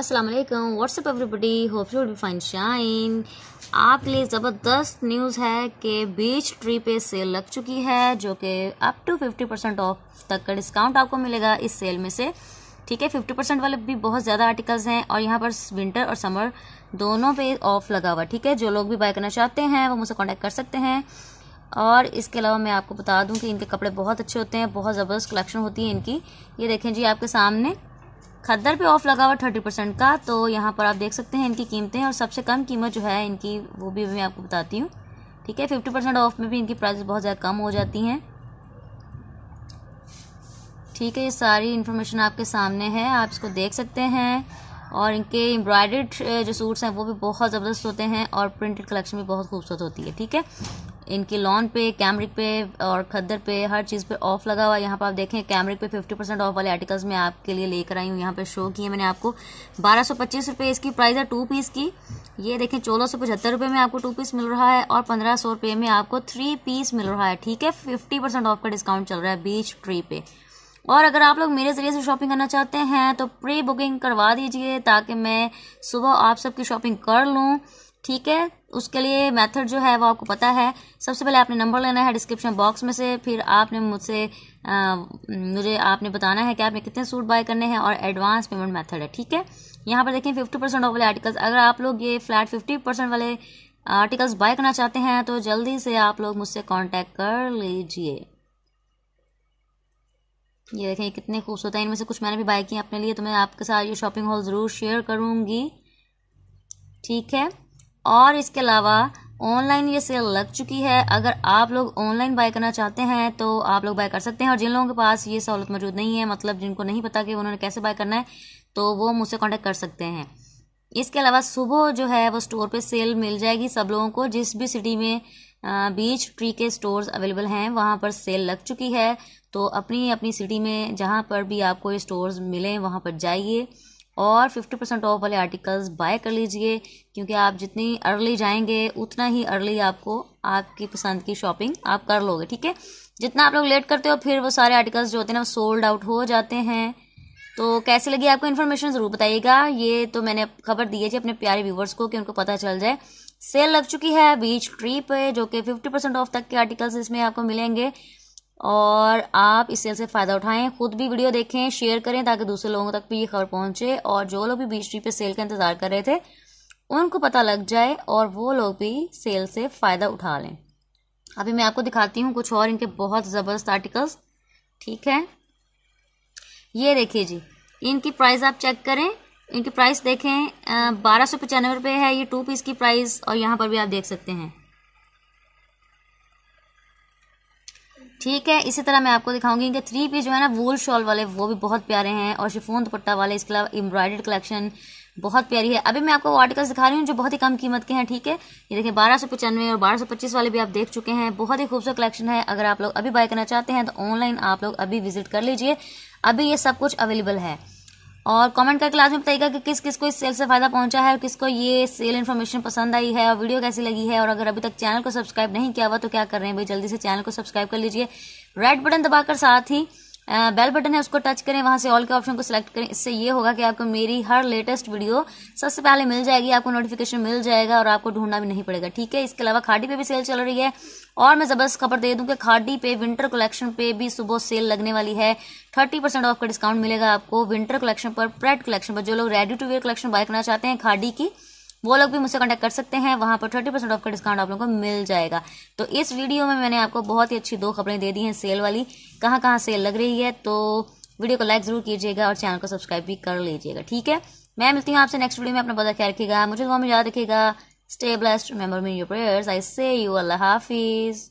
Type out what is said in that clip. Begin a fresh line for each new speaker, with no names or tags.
अस्सलाम वालेकुम what's up everybody hope you be fine shine आपके लिए ज़बरदस्त न्यूज़ है कि बीच ट्री पे सेल लग चुकी है जो कि up to fifty percent off तक का डिस्काउंट आपको मिलेगा इस सेल में से ठीक है फिफ्टी परसेंट वाले भी बहुत ज़्यादा आर्टिकल्स हैं और यहाँ पर विंटर और समर दोनों पे ऑफ लगा हुआ ठीक है जो लोग भी बाय करना चाहते हैं वो मुझसे कॉन्टैक्ट कर सकते हैं और इसके अलावा मैं आपको बता दूं कि इनके कपड़े बहुत अच्छे होते हैं बहुत ज़बरदस्त कलेक्शन होती है इनकी ये देखें जी आपके सामने खद्दर पे ऑफ लगा हुआ थर्टी परसेंट का तो यहाँ पर आप देख सकते हैं इनकी कीमतें और सबसे कम कीमत जो है इनकी वो भी मैं आपको बताती हूँ ठीक है फिफ्टी परसेंट ऑफ में भी इनकी प्राइस बहुत ज़्यादा कम हो जाती हैं ठीक है ये सारी इन्फॉर्मेशन आपके सामने है आप इसको देख सकते हैं और इनके एम्ब्रॉयड जो सूट्स हैं वो भी बहुत ज़बरदस्त होते हैं और प्रिंटेड कलेक्शन भी बहुत खूबसूरत होती है ठीक है इनकी लॉन पे कैमरिक पे और खद्दर पे हर चीज़ पे ऑफ लगा हुआ है यहाँ पर आप देखें कैमरिक पे 50 परसेंट ऑफ वाले आर्टिकल्स में आपके लिए लेकर आई हूँ यहाँ पे शो किए मैंने आपको बारह सौ पच्चीस रुपये इसकी प्राइस है टू पीस की ये देखें चौदह सौ पचहत्तर रुपये में आपको टू पीस मिल रहा है और पंद्रह सौ रुपये में आपको थ्री पीस मिल रहा है ठीक है फिफ्टी परसेंट ऑफ का डिस्काउंट चल रहा है बीच ट्री पे और अगर आप लोग मेरे ज़रिए से शॉपिंग करना चाहते हैं तो प्री बुकिंग करवा दीजिए ताकि मैं सुबह आप सबकी शॉपिंग कर लूँ ठीक है उसके लिए मेथड जो है वो आपको पता है सबसे पहले आपने नंबर लेना है डिस्क्रिप्शन बॉक्स में से फिर आपने मुझसे मुझे आपने बताना है कि आपने कितने सूट बाय करने हैं और एडवांस पेमेंट मेथड है ठीक है यहाँ पर देखें फिफ्टी परसेंट ऑफ वाले आर्टिकल्स अगर आप लोग ये फ्लैट फिफ्टी परसेंट वाले आर्टिकल्स बाय करना चाहते हैं तो जल्दी से आप लोग मुझसे कॉन्टैक्ट कर लीजिए ये देखें कितने खूबसूरत हैं इनमें से कुछ मैंने भी बाय किए अपने लिए तो मैं आपके साथ ये शॉपिंग हॉल ज़रूर शेयर करूँगी ठीक है और इसके अलावा ऑनलाइन ये सेल लग चुकी है अगर आप लोग ऑनलाइन बाय करना चाहते हैं तो आप लोग बाय कर सकते हैं और जिन लोगों के पास ये सहूलत मौजूद नहीं है मतलब जिनको नहीं पता कि उन्होंने कैसे बाय करना है तो वो मुझसे कॉन्टेक्ट कर सकते हैं इसके अलावा सुबह जो है वो स्टोर पे सेल मिल जाएगी सब लोगों को जिस भी सिटी में बीच ट्री के स्टोर्स अवेलेबल हैं वहाँ पर सेल लग चुकी है तो अपनी अपनी सिटी में जहाँ पर भी आपको ये स्टोर्स मिलें वहाँ पर जाइए और 50 परसेंट ऑफ वाले आर्टिकल्स बाय कर लीजिए क्योंकि आप जितनी अर्ली जाएंगे उतना ही अर्ली आपको आपकी पसंद की शॉपिंग आप कर लोगे ठीक है जितना आप लोग लेट करते हो फिर वो सारे आर्टिकल्स जो होते हैं ना सोल्ड आउट हो जाते हैं तो कैसे लगी आपको इन्फॉर्मेशन ज़रूर बताइएगा ये तो मैंने खबर दी है जी अपने प्यारे व्यूवर्स को कि उनको पता चल जाए सेल लग चुकी है बीच ट्री पे जो कि 50 परसेंट ऑफ तक के आर्टिकल्स इसमें आपको मिलेंगे और आप इस सेल से फ़ायदा उठाएं खुद भी वीडियो देखें शेयर करें ताकि दूसरे लोगों तक भी ये खबर पहुंचे और जो लोग भी बीस पे सेल का इंतज़ार कर रहे थे उनको पता लग जाए और वो लोग भी सेल से फ़ायदा उठा लें अभी मैं आपको दिखाती हूँ कुछ और इनके बहुत ज़बरदस्त आर्टिकल्स ठीक है ये देखिए जी इनकी प्राइस आप चेक करें इनकी प्राइस देखें बारह सौ पचानवे रुपये है ये टू पीस की प्राइस और यहाँ पर भी आप देख सकते हैं ठीक है इसी तरह मैं आपको दिखाऊंगी इनके थ्री पीस जो है ना वूल शॉल वाले वो भी बहुत प्यारे हैं और शिफोन दुपट्टा वाले इसके अलावा एम्ब्रॉयडर्ड कलेक्शन बहुत प्यारी है अभी मैं आपको आर्टिकल्स दिखा रही हूँ जो बहुत ही कम कीमत के हैं ठीक है ये देखिए बारह सौ पचानवे और बारह सौ पच्चीस वाले भी आप देख चुके हैं बहुत ही खूबसूरत कलेक्शन है अगर आप लोग अभी बाय करना चाहते हैं तो ऑनलाइन आप लोग अभी विजिट कर लीजिए अभी ये सब कुछ अवेलेबल है और कमेंट करके लास्ट में बताइएगा कि किस किस को इस सेल से फ़ायदा पहुंचा है और किसको ये सेल इन्फॉर्मेशन पसंद आई है और वीडियो कैसी लगी है और अगर अभी तक चैनल को सब्सक्राइब नहीं किया हुआ तो क्या कर रहे हैं भाई जल्दी से चैनल को सब्सक्राइब कर लीजिए रेड बटन दबाकर साथ ही बेल बटन है उसको टच करें वहां से ऑल के ऑप्शन को सिलेक्ट करें इससे ये होगा कि आपको मेरी हर लेटेस्ट वीडियो सबसे पहले मिल जाएगी आपको नोटिफिकेशन मिल जाएगा और आपको ढूंढना भी नहीं पड़ेगा ठीक है इसके अलावा खाटी पे भी सेल चल रही है और मैं जबरदस्त खबर दे दूं कि खाटी पे विंटर कलेक्शन पे भी सुबह सेल लगने वाली है थर्टी परसेंट ऑफ का डिस्काउंट मिलेगा आपको विंटर कलेक्शन पर प्रेड कलेक्शन पर जो लोग ready to wear collection buy करना चाहते हैं खाडी की वो लोग भी मुझसे कॉन्टैक्ट कर सकते हैं वहाँ पर थर्टी परसेंट ऑफ का डिस्काउंट आप लोगों को मिल जाएगा तो इस वीडियो में मैंने आपको बहुत ही अच्छी दो खबरें दे दी हैं सेल वाली कहाँ कहाँ सेल लग रही है तो वीडियो को लाइक ज़रूर कीजिएगा और चैनल को सब्सक्राइब भी कर लीजिएगा ठीक है मैं मिलती हूँ आपसे नेक्स्ट वीडियो में अपना पता क्या रखिएगा मुझे दुआ में याद रखेगा stay blessed remember me your prayers I say you अल्लाह हाफिज़